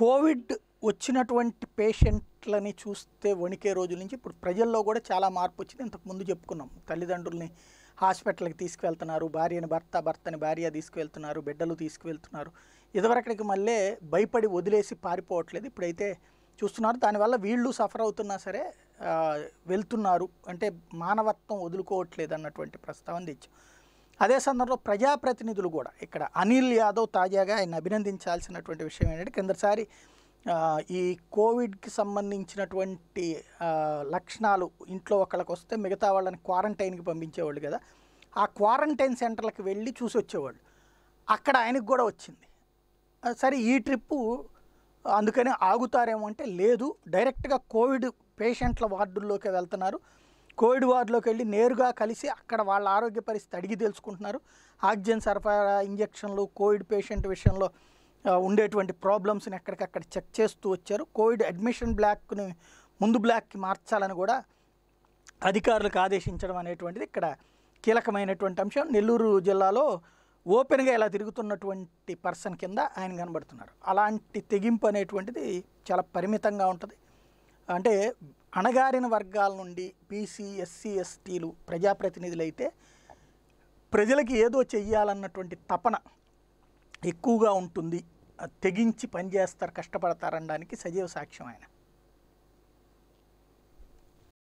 Covid వచ్చినటువంటి పేషెంట్లని చూస్తే వణికే రోజుల నుంచి ఇప్పుడు ప్రజల్లో కూడా చాలా మార్పు వచ్చింది ఇంతకుముందు చెప్పుకున్నాం తల్లిదండ్రుల్ని హాస్పిటల్కి తీసుకువెళ్తున్నారు భార్యని భర్త భర్తని భార్య తీసుకువెళ్తున్నారు బిడ్డలు తీసుకువెళ్తున్నారు ఇదివరకటికి మళ్ళీ భయపడి వదిలేసి పారిపోవట్లేదు ఇప్పుడైతే చూస్తున్నారు దానివల్ల వీళ్ళు సఫర్ అవుతున్నా సరే వెళ్తున్నారు అంటే మానవత్వం వదులుకోవట్లేదు అన్నటువంటి ప్రస్తావన తెచ్చు అదే సందర్భంలో ప్రజాప్రతినిధులు కూడా ఇక్కడ అనిల్ యాదవ్ తాజాగా ఆయన అభినందించాల్సినటువంటి విషయం ఏంటంటే కిందసారి ఈ కోవిడ్కి సంబంధించినటువంటి లక్షణాలు ఇంట్లో ఒకళ్ళకి వస్తే మిగతా వాళ్ళని క్వారంటైన్కి పంపించేవాళ్ళు కదా ఆ క్వారంటైన్ సెంటర్లకు వెళ్ళి చూసి వచ్చేవాళ్ళు అక్కడ ఆయనకు కూడా వచ్చింది సరే ఈ ట్రిప్పు అందుకని ఆగుతారేమో అంటే లేదు డైరెక్ట్గా కోవిడ్ పేషెంట్ల వార్డుల్లోకి వెళ్తున్నారు కోవిడ్ వార్డులోకి వెళ్ళి నేరుగా కలిసి అక్కడ వాళ్ళ ఆరోగ్య పరిస్థితి అడిగి తెలుసుకుంటున్నారు ఆక్సిజన్ సరఫరా ఇంజక్షన్లు కోవిడ్ పేషెంట్ విషయంలో ఉండేటువంటి ప్రాబ్లమ్స్ని ఎక్కడికక్కడ చెక్ చేస్తూ వచ్చారు కోవిడ్ అడ్మిషన్ బ్లాక్ని ముందు బ్లాక్కి మార్చాలని కూడా అధికారులకు ఆదేశించడం అనేటువంటిది ఇక్కడ కీలకమైనటువంటి అంశం నెల్లూరు జిల్లాలో ఓపెన్గా ఇలా తిరుగుతున్నటువంటి పర్సన్ కింద ఆయన కనబడుతున్నారు అలాంటి తెగింపు అనేటువంటిది చాలా పరిమితంగా ఉంటుంది అంటే అణగారిన వర్గాల నుండి బీసీ ఎస్సీ ఎస్టీలు ప్రజాప్రతినిధులైతే ప్రజలకి ఏదో చెయ్యాలన్నటువంటి తపన ఎక్కువగా ఉంటుంది తెగించి పనిచేస్తారు కష్టపడతారనడానికి సజీవ సాక్ష్యం ఆయన